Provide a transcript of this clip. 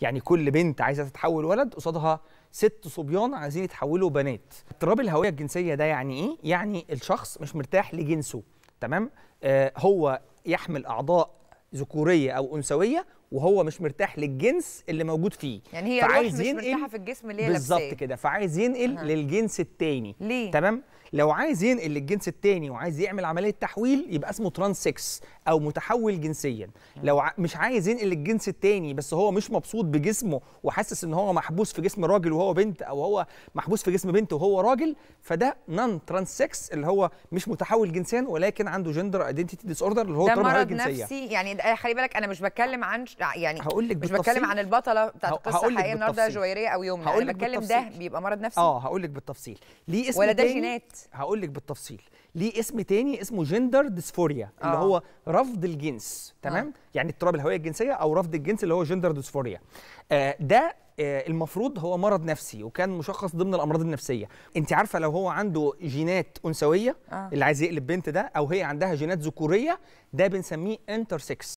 يعني كل بنت عايزه تتحول ولد قصادها ست صبيان عايزين يتحولوا بنات اضطراب الهويه الجنسيه ده يعني ايه يعني الشخص مش مرتاح لجنسه تمام آه هو يحمل اعضاء ذكوريه او انثويه وهو مش مرتاح للجنس اللي موجود فيه يعني هي فعايز روح مش ينقل مرتاحه في الجسم اللي هي بالظبط كده فعايز ينقل أه. للجنس التاني ليه؟ تمام لو عايز ينقل للجنس التاني وعايز يعمل عمليه تحويل يبقى اسمه ترانسكس او متحول جنسيا لو مش عايز ينقل للجنس التاني بس هو مش مبسوط بجسمه وحاسس ان هو محبوس في جسم راجل وهو بنت او هو محبوس في جسم بنت وهو راجل فده نون ترانسكس اللي هو مش متحول جنسيا ولكن عنده جندر ايدنتيتي ديس اوردر اللي هو ده مرض نفسي يعني خلي بالك انا مش بتكلم عن يعني هقول لك مش بتكلم عن البطله بتاعت القصه الحقيقيه النهارده جويريه او يمنى انا بتكلم ده بيبقى مرض نفسي اه هقول لك بالتفصيل ليه اسم ولا ده جينات هقول لك بالتفصيل ليه اسم تاني اسمه جندر ديسفوريا آه. اللي هو رفض الجنس تمام آه. يعني اضطراب الهويه الجنسيه او رفض الجنس اللي هو جندر ديسفوريا آه ده آه، المفروض هو مرض نفسي وكان مشخص ضمن الامراض النفسيه انت عارفه لو هو عنده جينات انثويه آه. اللي عايز يقلب بنت ده او هي عندها جينات ذكوريه ده بنسميه انترسكس